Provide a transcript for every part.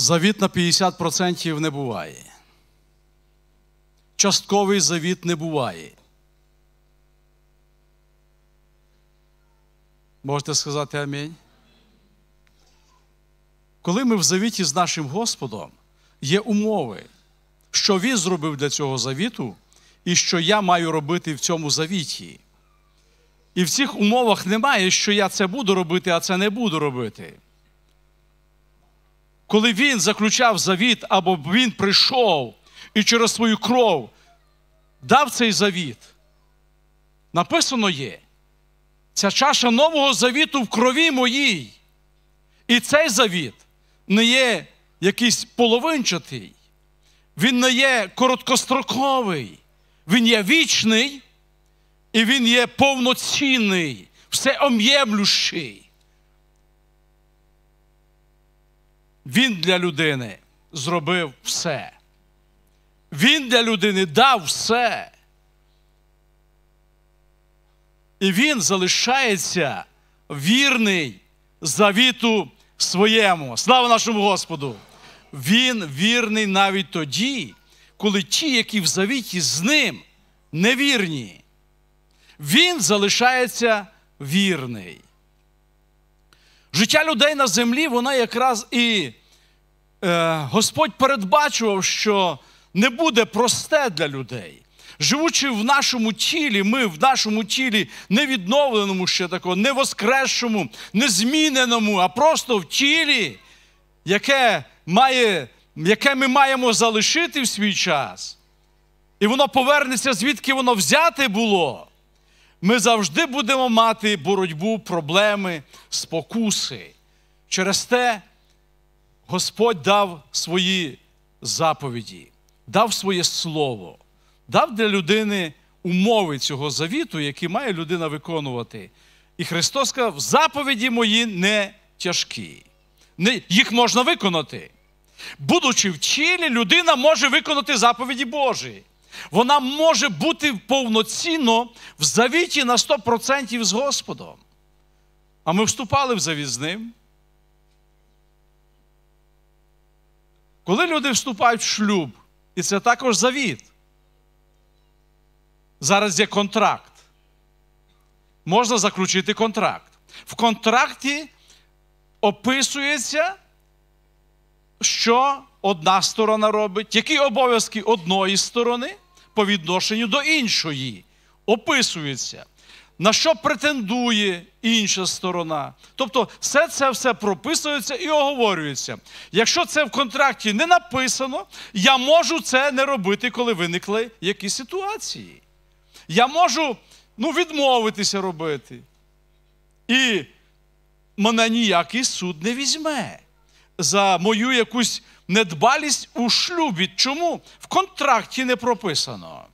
Завіт на 50% не буває. Частковий завіт не буває. Можете сказати амінь? Коли ми в завіті з нашим Господом, є умови, що Він зробив для цього завіту, і що я маю робити в цьому завіті. І в цих умовах немає, що я це буду робити, а це не буду робити коли він заключав завіт, або він прийшов і через свою кров дав цей завіт, написано є, ця чаша нового завіту в крові моїй. І цей завіт не є якийсь половинчатий, він не є короткостроковий, він є вічний і він є повноцінний, всеом'ємлющий. Він для людини зробив все. Він для людини дав все. І він залишається вірний завіту своєму. Слава нашому Господу! Він вірний навіть тоді, коли ті, які в завіті з ним, невірні. Він залишається вірний. Життя людей на землі, вона якраз і Е, Господь передбачував, що не буде просте для людей. Живучи в нашому тілі, ми в нашому тілі не відновленому ще такого, не воскресшому, не зміненому, а просто в тілі, яке має, яке ми маємо залишити в свій час. І воно повернеться, звідки воно взяте було. Ми завжди будемо мати боротьбу, проблеми, спокуси. Через те Господь дав свої заповіді, дав своє слово, дав для людини умови цього завіту, які має людина виконувати. І Христос сказав, заповіді мої не тяжкі. Не, Їх можна виконати. Будучи в Чилі, людина може виконати заповіді Божі. Вона може бути повноцінно в завіті на 100% з Господом. А ми вступали в завіт з ним. Коли люди вступають в шлюб, і це також завіт, зараз є контракт. Можна заключити контракт. В контракті описується, що одна сторона робить, які обов'язки одної сторони по відношенню до іншої. Описується на що претендує інша сторона. Тобто, все це все прописується і оговорюється. Якщо це в контракті не написано, я можу це не робити, коли виникли якісь ситуації. Я можу ну, відмовитися робити. І мене ніякий суд не візьме за мою якусь недбалість у шлюбі. Чому? В контракті не прописано.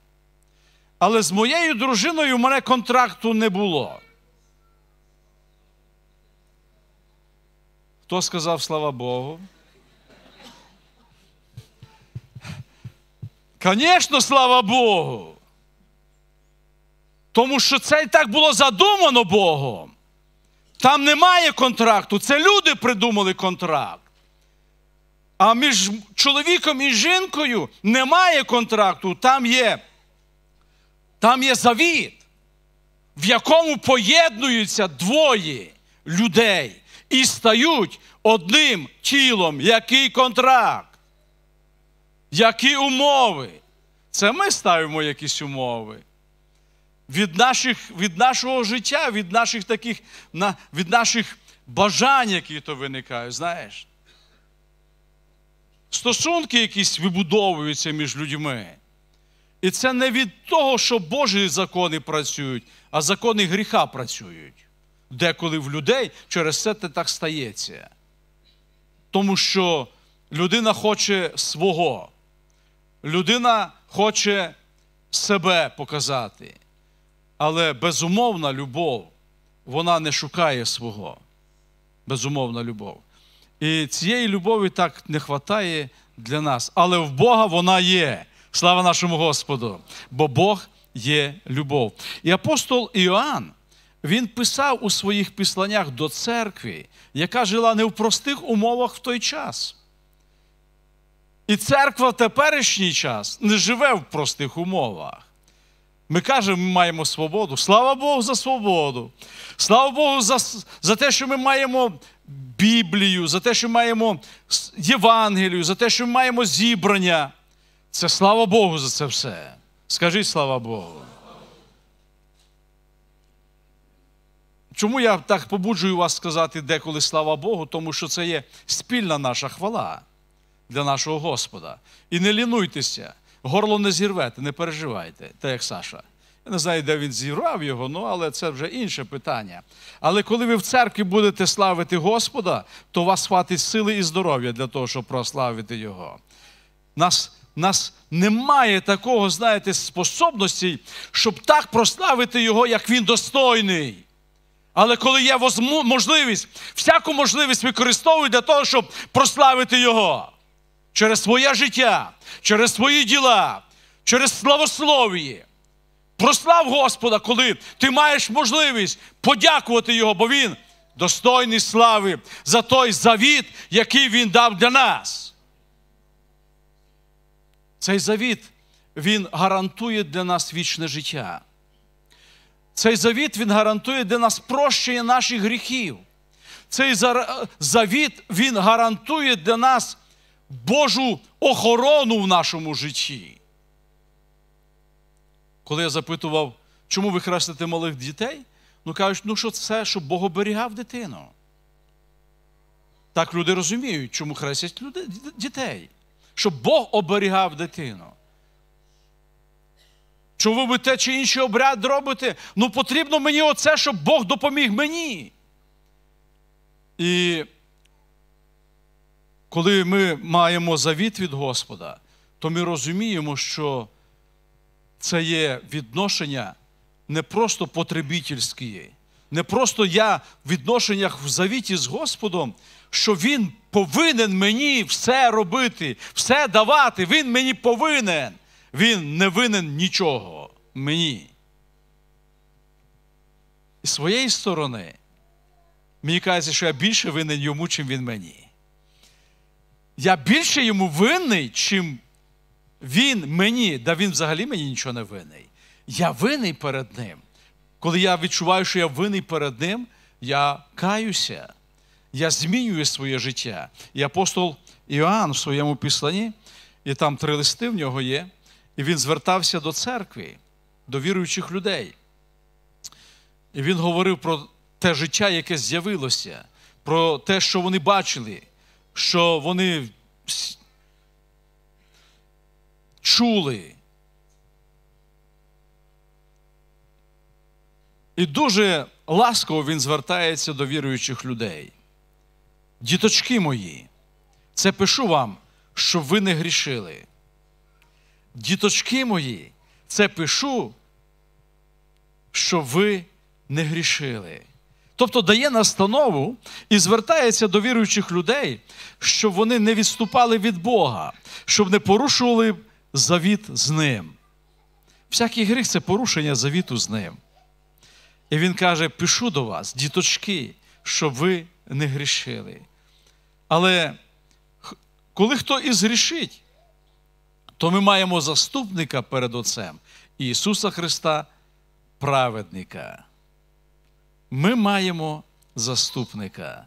Але з моєю дружиною в мене контракту не було. Хто сказав слава Богу? Звісно, слава Богу. Тому що це і так було задумано Богом. Там немає контракту. Це люди придумали контракт. А між чоловіком і жінкою немає контракту, там є. Там є завіт, в якому поєднуються двоє людей і стають одним тілом, який контракт, які умови. Це ми ставимо якісь умови. Від наших, від нашого життя, від наших таких, від наших бажань, які то виникають, знаєш. Стосунки якісь вибудовуються між людьми. І це не від того, що Божі закони працюють, а закони гріха працюють. Деколи в людей через це те так стається. Тому що людина хоче свого, людина хоче себе показати. Але безумовна любов, вона не шукає свого. Безумовна любов. І цієї любові так не вистачає для нас. Але в Бога вона є. Слава нашому Господу! Бо Бог є любов. І апостол Іоанн, він писав у своїх післаннях до церкви, яка жила не в простих умовах в той час. І церква в теперішній час не живе в простих умовах. Ми кажемо, ми маємо свободу. Слава Богу за свободу. Слава Богу, за за те, що ми маємо Біблію, за те, що маємо Євангелію, за те, що ми маємо зібрання. Це слава Богу за це все. Скажіть слава Богу. Чому я так побуджую вас сказати деколи слава Богу? Тому що це є спільна наша хвала для нашого Господа. І не лінуйтеся, горло не зірвете, не переживайте, так як Саша. Я не знаю, де він зірвав його, ну, але це вже інше питання. Але коли ви в церкві будете славити Господа, то у вас хватить сили і здоров'я для того, щоб прославити Його. Нас нас немає такого, знаєте, способності, щоб так прославити Його, як Він достойний. Але коли є можливість, всяку можливість використовують для того, щоб прославити Його через своє життя, через свої діла, через славослов'я. Прослав Господа, коли ти маєш можливість подякувати Його, бо Він достойний слави за той завіт, який Він дав для нас. Цей завіт, він гарантує для нас вічне життя. Цей завіт він гарантує для нас прощення наших гріхів. Цей завіт він гарантує для нас Божу охорону в нашому житті. Коли я запитував, чому ви хрестите малих дітей, ну кажуть, ну що це, щоб Бог оберігав дитину. Так люди розуміють, чому хрестять дітей щоб Бог оберігав дитину. Чому ви би те чи інший обряд робите? Ну потрібно мені оце, щоб Бог допоміг мені. І коли ми маємо завіт від Господа, то ми розуміємо, що це є відношення не просто потребітельське, не просто я в відношеннях в завіті з Господом, що Він повинен мені все робити, все давати. Він мені повинен. Він не винен нічого мені. І з своєї сторони, мені кажеться, що я більше винен йому, чим він мені. Я більше йому винний, чим він мені, да він взагалі мені нічого не винний. Я винний перед ним. Коли я відчуваю, що я винний перед ним, я каюся я змінюю своє життя. І апостол Іоанн в своєму післанні, і там три листи в нього є, і він звертався до церкви, до віруючих людей. І він говорив про те життя, яке з'явилося, про те, що вони бачили, що вони чули. І дуже ласково він звертається до віруючих людей. Діточки мої, це пишу вам, щоб ви не грішили. Діточки мої, це пишу, щоб ви не грішили. Тобто дає настанову і звертається до віруючих людей, щоб вони не відступали від Бога, щоб не порушували завіт з ним. Всякий гріх це порушення завіту з ним. І він каже: пишу до вас, діточки, щоб ви не грішили. Але коли хто і згрішить, то ми маємо заступника перед Отцем Ісуса Христа, праведника. Ми маємо заступника.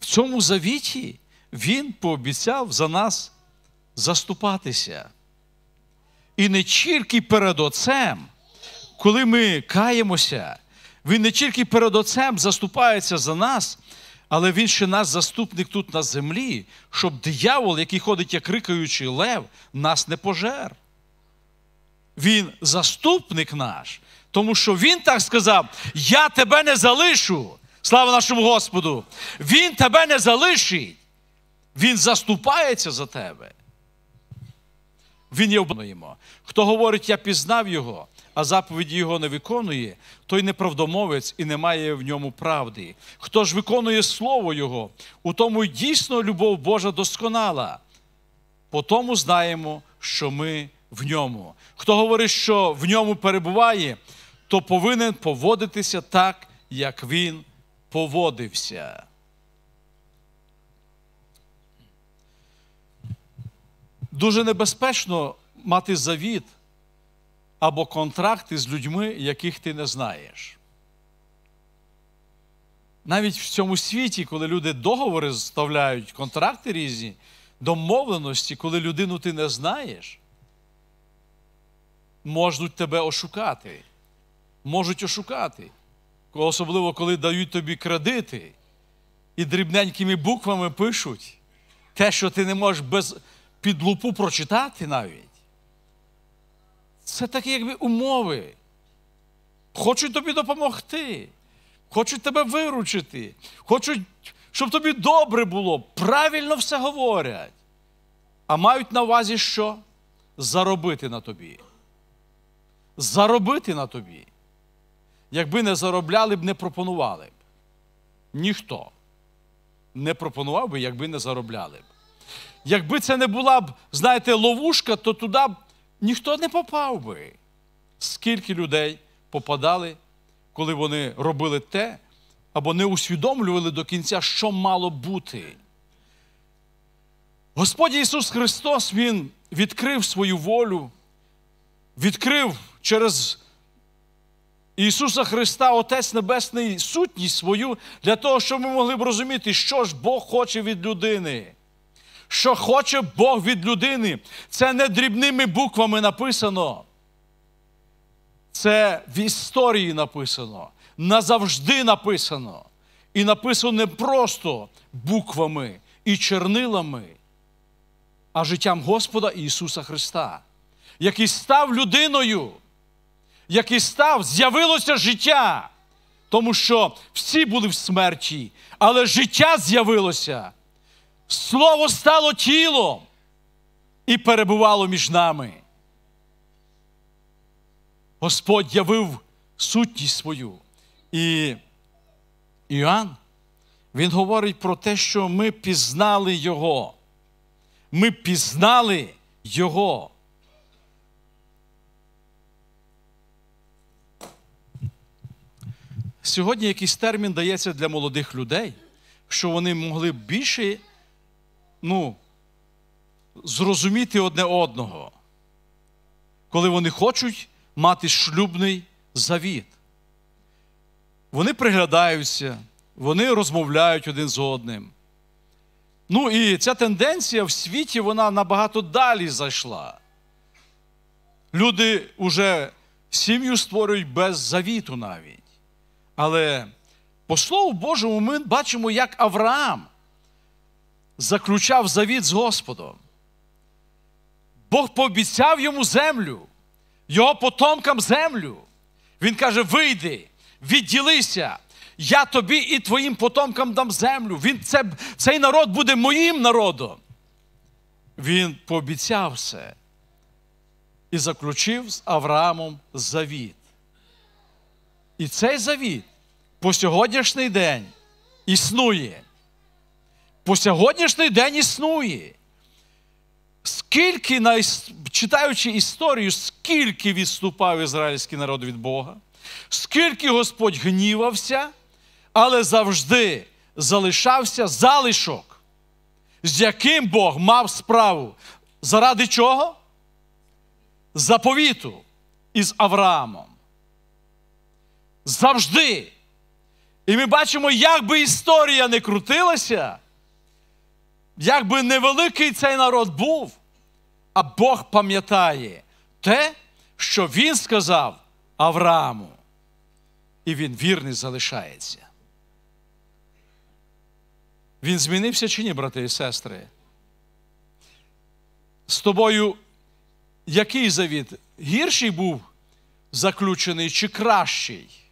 В цьому завіті Він пообіцяв за нас заступатися. І не тільки перед Отцем, коли ми каємося, Він не тільки перед Отцем заступається за нас, але він ще нас заступник тут на землі, щоб диявол, який ходить, як рикаючий лев, нас не пожер. Він заступник наш, тому що він так сказав: Я тебе не залишу. Слава нашому Господу! Він тебе не залишить. Він заступається за тебе. Він є обмануємо. Хто говорить, я пізнав його, а заповіді його не виконує, той неправдомовець і не має в ньому правди. Хто ж виконує Слово Його, у тому й дійсно любов Божа досконала. По тому знаємо, що ми в ньому. Хто говорить, що в ньому перебуває, то повинен поводитися так, як він поводився. Дуже небезпечно мати завіт або контракти з людьми, яких ти не знаєш. Навіть в цьому світі, коли люди договори ставляють, контракти різні, домовленості, коли людину ти не знаєш, можуть тебе ошукати. Можуть ошукати. Особливо, коли дають тобі кредити і дрібненькими буквами пишуть те, що ти не можеш без підлупу прочитати навіть. Це такі якби умови. Хочуть тобі допомогти, хочуть тебе виручити, Хочу, щоб тобі добре було, правильно все говорять, а мають на увазі, що заробити на тобі. Заробити на тобі. Якби не заробляли б, не пропонували б. Ніхто не пропонував би, якби не заробляли б. Якби це не була б, знаєте, ловушка, то туди б ніхто не попав би. Скільки людей попадали, коли вони робили те або не усвідомлювали до кінця, що мало бути. Господь Ісус Христос, Він відкрив свою волю, відкрив через Ісуса Христа, Отець Небесний, сутність свою, для того, щоб ми могли б розуміти, що ж Бог хоче від людини що хоче Бог від людини. Це не дрібними буквами написано. Це в історії написано. Назавжди написано. І написано не просто буквами і чернилами, а життям Господа Ісуса Христа, який став людиною, який став, з'явилося життя. Тому що всі були в смерті, але життя з'явилося Слово стало тілом і перебувало між нами. Господь явив сутність свою. І Іоанн, він говорить про те, що ми пізнали Його. Ми пізнали Його. Сьогодні якийсь термін дається для молодих людей, що вони могли більше ну, зрозуміти одне одного, коли вони хочуть мати шлюбний завіт. Вони приглядаються, вони розмовляють один з одним. Ну і ця тенденція в світі вона набагато далі зайшла. Люди вже сім'ю створюють без завіту навіть. Але по Слову Божому, ми бачимо, як Авраам заключав завіт з Господом. Бог пообіцяв йому землю, його потомкам землю. Він каже: вийди, відділися, я тобі і твоїм потомкам дам землю. Він, це, Цей народ буде моїм народом. Він пообіцяв все і заключив з Авраамом завіт. І цей завіт по сьогоднішній день існує по сьогоднішній день існує. Скільки, читаючи історію, скільки відступав ізраїльський народ від Бога, скільки Господь гнівався, але завжди залишався залишок, з яким Бог мав справу. Заради чого? Заповіту із Авраамом. Завжди. І ми бачимо, як би історія не крутилася. Якби невеликий цей народ був, а Бог пам'ятає те, що Він сказав Аврааму, і він вірний залишається. Він змінився чи ні, брати і сестри? З тобою який завіт? Гірший був заключений чи кращий?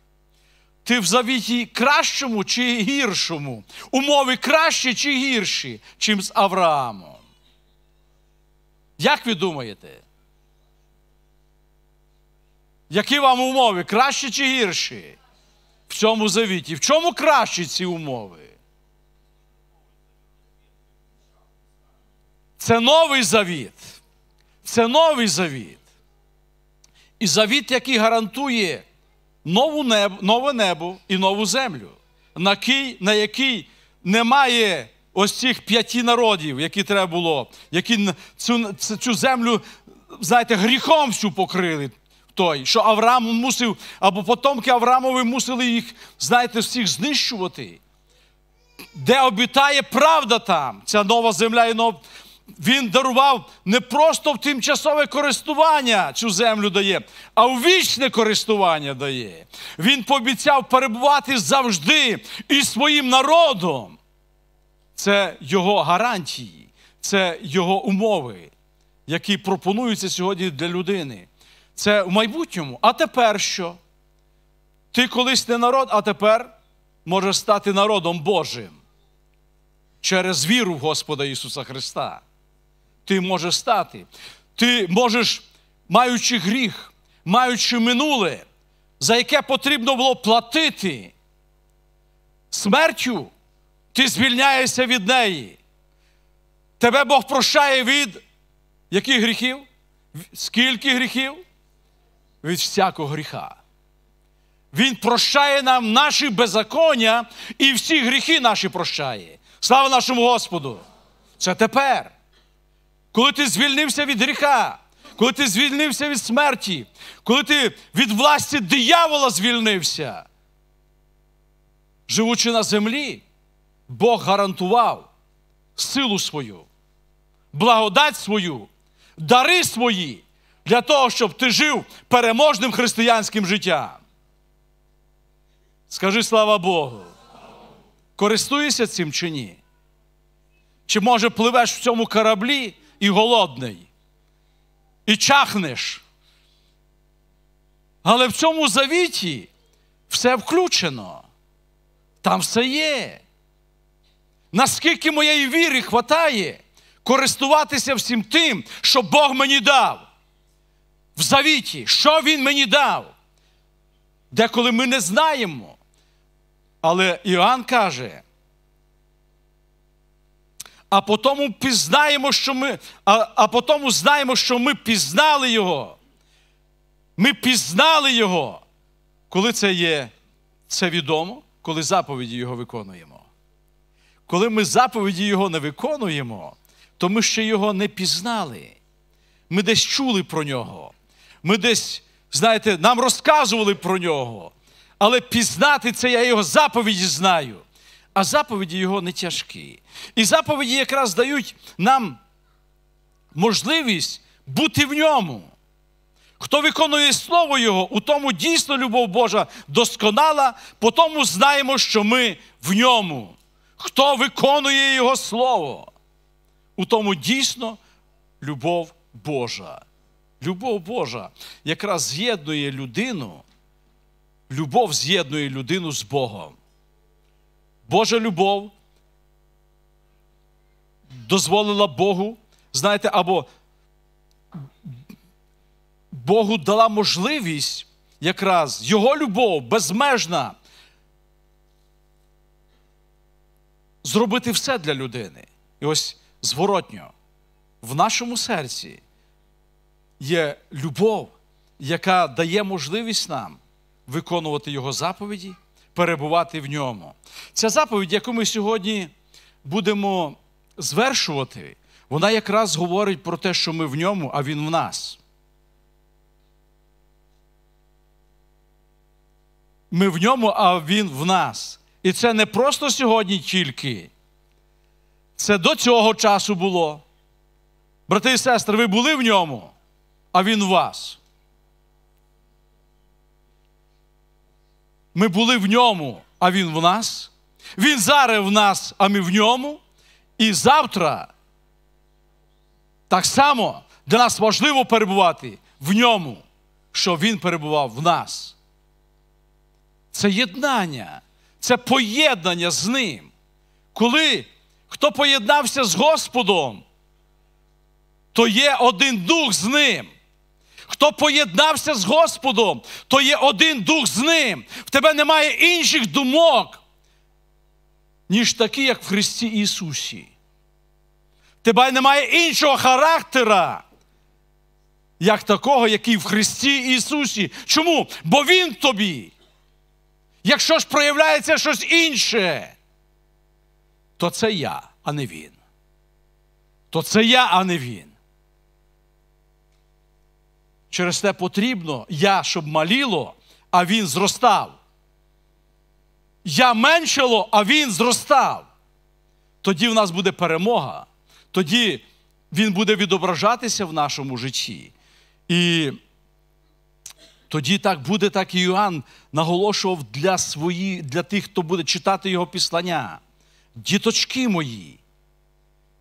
Ти в завіті кращому чи гіршому? Умови кращі чи гірші, чим з Авраамом? Як ви думаєте? Які вам умови? Кращі чи гірші? В цьому завіті. В чому кращі ці умови? Це новий завіт. Це новий завіт. І завіт, який гарантує нову небо, нове небо і нову землю, на, кій, на якій немає ось цих п'яти народів, які треба було, які цю, цю землю, знаєте, гріхом всю покрили. Той, що Авраам мусив, або потомки Авраамови мусили їх, знаєте, всіх знищувати. Де обітає правда там, ця нова земля і нова. Він дарував не просто в тимчасове користування цю землю дає, а в вічне користування дає. Він пообіцяв перебувати завжди із своїм народом. Це його гарантії, це його умови, які пропонуються сьогодні для людини. Це в майбутньому. А тепер що? Ти колись не народ, а тепер можеш стати народом Божим через віру в Господа Ісуса Христа ти можеш стати. Ти можеш, маючи гріх, маючи минуле, за яке потрібно було платити смертю, ти звільняєшся від неї. Тебе Бог прощає від яких гріхів? Скільки гріхів? Від всякого гріха. Він прощає нам наші беззаконня і всі гріхи наші прощає. Слава нашому Господу! Це тепер коли ти звільнився від гріха, коли ти звільнився від смерті, коли ти від власті диявола звільнився, живучи на землі, Бог гарантував силу свою, благодать свою, дари свої для того, щоб ти жив переможним християнським життям. Скажи слава Богу, користуєшся цим чи ні? Чи може пливеш в цьому кораблі? і голодний, і чахнеш. Але в цьому завіті все включено. Там все є. Наскільки моєї віри хватає користуватися всім тим, що Бог мені дав. В завіті, що Він мені дав? Деколи ми не знаємо. Але Іоанн каже, а потім пізнаємо, що ми, а, а потім знаємо, що ми пізнали Його. Ми пізнали Його, коли це є це відомо, коли заповіді Його виконуємо. Коли ми заповіді Його не виконуємо, то ми ще його не пізнали. Ми десь чули про нього. Ми десь, знаєте, нам розказували про нього. Але пізнати це я його заповіді знаю а заповіді його не тяжкі. І заповіді якраз дають нам можливість бути в ньому. Хто виконує Слово Його, у тому дійсно любов Божа досконала, по тому знаємо, що ми в ньому. Хто виконує Його Слово, у тому дійсно любов Божа. Любов Божа якраз з'єднує людину, любов з'єднує людину з Богом. Божа любов дозволила Богу, знаєте, або Богу дала можливість якраз Його любов безмежна зробити все для людини. І ось зворотньо. В нашому серці є любов, яка дає можливість нам виконувати Його заповіді перебувати в ньому. Ця заповідь, яку ми сьогодні будемо звершувати, вона якраз говорить про те, що ми в ньому, а він в нас. Ми в ньому, а він в нас. І це не просто сьогодні тільки. Це до цього часу було. Брати і сестри, ви були в ньому, а він в вас. Ми були в ньому, а Він в нас. Він зараз в нас, а ми в ньому. І завтра так само для нас важливо перебувати в ньому, що Він перебував в нас. Це єднання, це поєднання з Ним. Коли хто поєднався з Господом, то є один дух з Ним. Хто поєднався з Господом, то є один дух з ним. В тебе немає інших думок, ніж такі, як в Христі Ісусі. В тебе немає іншого характера, як такого, який в Христі Ісусі. Чому? Бо Він тобі. Якщо ж проявляється щось інше, то це я, а не він. То це я, а не він. Через те потрібно я, щоб маліло, а він зростав. Я меншало, а він зростав. Тоді в нас буде перемога, тоді він буде відображатися в нашому житті. І тоді так буде, так і Йоанн наголошував для свої, для тих, хто буде читати його післання. Діточки мої,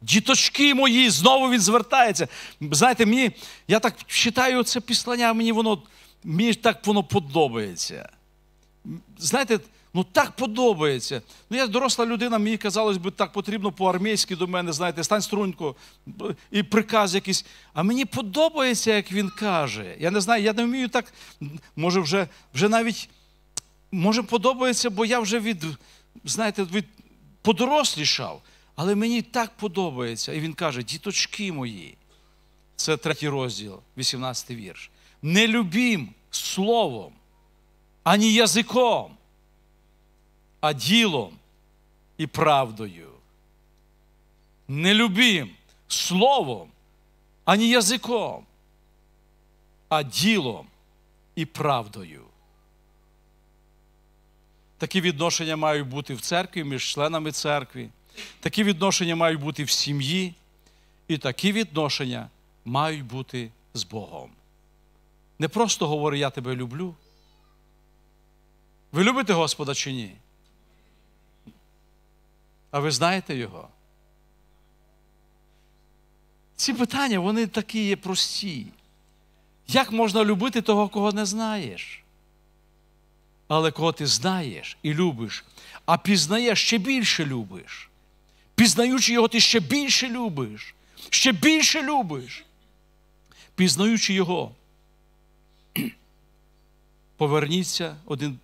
Діточки мої, знову він звертається. Знаєте, мені, я так читаю це післання, мені воно мені так воно подобається. Знаєте, ну так подобається. Ну, я доросла людина, мені казалось би, так потрібно по-армійськи до мене, знаєте, стань струнько і приказ якийсь. А мені подобається, як він каже. Я не знаю, я не вмію так. Може, вже вже навіть може подобається, бо я вже від, знаєте, від подорослішав. Але мені так подобається. І він каже: діточки мої, це третій розділ, 18 й вірш. Не любім словом, ані язиком, а ділом і правдою. Не любім словом, ані язиком, а ділом і правдою. Такі відношення мають бути в церкві між членами церкви. Такі відношення мають бути в сім'ї, і такі відношення мають бути з Богом. Не просто говори, я тебе люблю. Ви любите Господа чи ні? А ви знаєте Його? Ці питання, вони такі є прості. Як можна любити того, кого не знаєш? Але кого ти знаєш і любиш, а пізнаєш ще більше любиш. Пізнаючи його, ти ще більше любиш, ще більше любиш. Пізнаючи його. Поверніться один.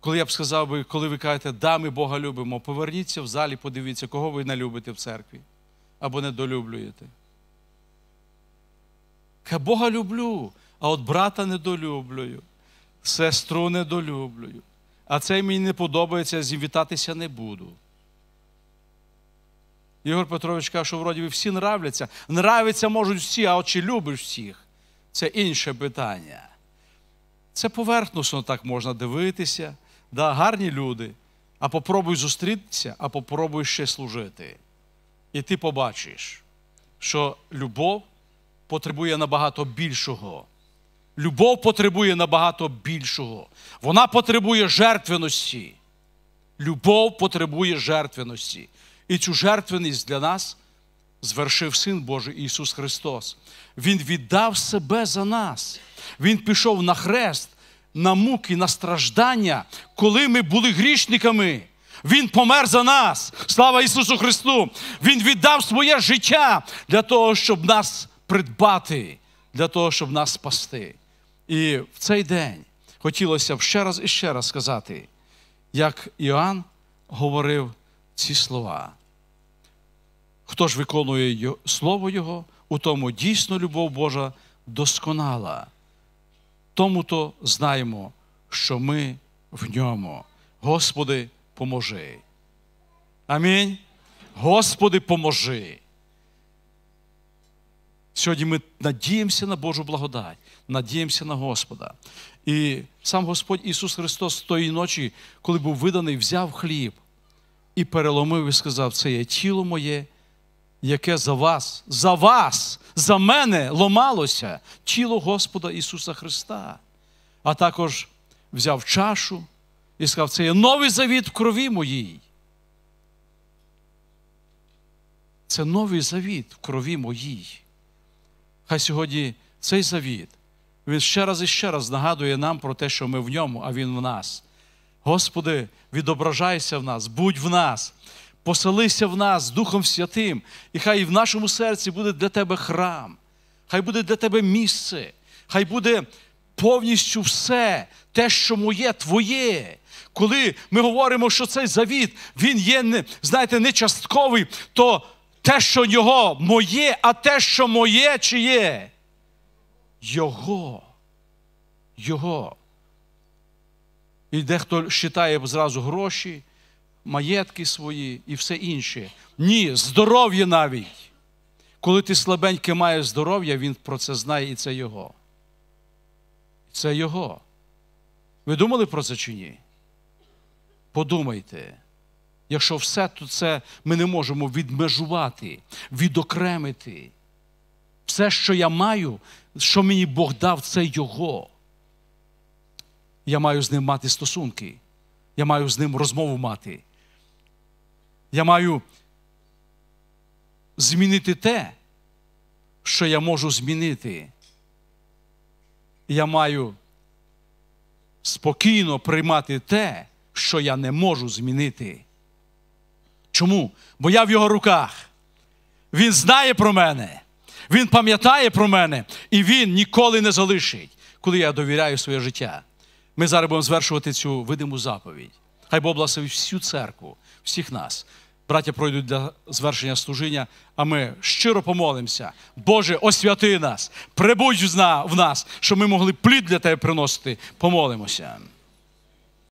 Коли я б сказав би, коли ви кажете, да, ми Бога любимо, поверніться в залі, подивіться, кого ви не любите в церкві або недолюблюєте. Я Бога люблю, а от брата недолюблюю, сестру недолюблюю. А цей мені не подобається, з ним вітатися не буду. Ігор Петрович каже, що вроді всі нравляться. Нравиться можуть всі, а от чи любиш всіх. Це інше питання. Це поверхносно так можна дивитися. Да, Гарні люди. А попробуй зустрітися, а попробуй ще служити. І ти побачиш, що любов потребує набагато більшого. Любов потребує набагато більшого. Вона потребує жертвеності. Любов потребує жертвеності. І цю жертвеність для нас звершив Син Божий Ісус Христос. Він віддав себе за нас. Він пішов на хрест, на муки, на страждання, коли ми були грішниками. Він помер за нас. Слава Ісусу Христу! Він віддав своє життя для того, щоб нас придбати, для того, щоб нас спасти. І в цей день хотілося б ще раз і ще раз сказати, як Іоанн говорив ці слова. Хто ж виконує Слово Його, у тому дійсно любов Божа досконала. Тому то знаємо, що ми в ньому. Господи, поможи. Амінь. Господи, поможи. Сьогодні ми надіємося на Божу благодать, надіємося на Господа. І сам Господь Ісус Христос тої ночі, коли був виданий, взяв хліб і переломив і сказав: Це є тіло моє, яке за вас, за вас, за мене ломалося, тіло Господа Ісуса Христа. А також взяв чашу і сказав: Це є новий завіт в крові моїй. Це новий завіт в крові моїй. Хай сьогодні цей завіт. Він ще раз і ще раз нагадує нам про те, що ми в ньому, а Він в нас. Господи, відображайся в нас, будь в нас, поселися в нас Духом Святим, і хай в нашому серці буде для Тебе храм, хай буде для Тебе місце, хай буде повністю все те, що моє, Твоє. Коли ми говоримо, що цей завіт, він є, знаєте, не частковий, то те, що його моє, а те, що моє, чиє? Його. Його. І дехто вважає зразу гроші, маєтки свої і все інше. Ні, здоров'я навіть. Коли ти слабеньке маєш здоров'я, він про це знає і це його. Це його. Ви думали про це чи ні? Подумайте. Якщо все, то це ми не можемо відмежувати, відокремити. Все, що я маю, що мені Бог дав, це Його я маю з ним мати стосунки, я маю з ним розмову мати. Я маю змінити те, що я можу змінити. Я маю спокійно приймати те, що я не можу змінити. Чому? Бо я в його руках. Він знає про мене, він пам'ятає про мене і він ніколи не залишить, коли я довіряю своє життя ми зараз будемо звершувати цю видиму заповідь. Хай Бог благословить всю церкву, всіх нас. Браття пройдуть для звершення служіння, а ми щиро помолимося. Боже, освяти нас, прибудь в нас, щоб ми могли плід для Тебе приносити. Помолимося.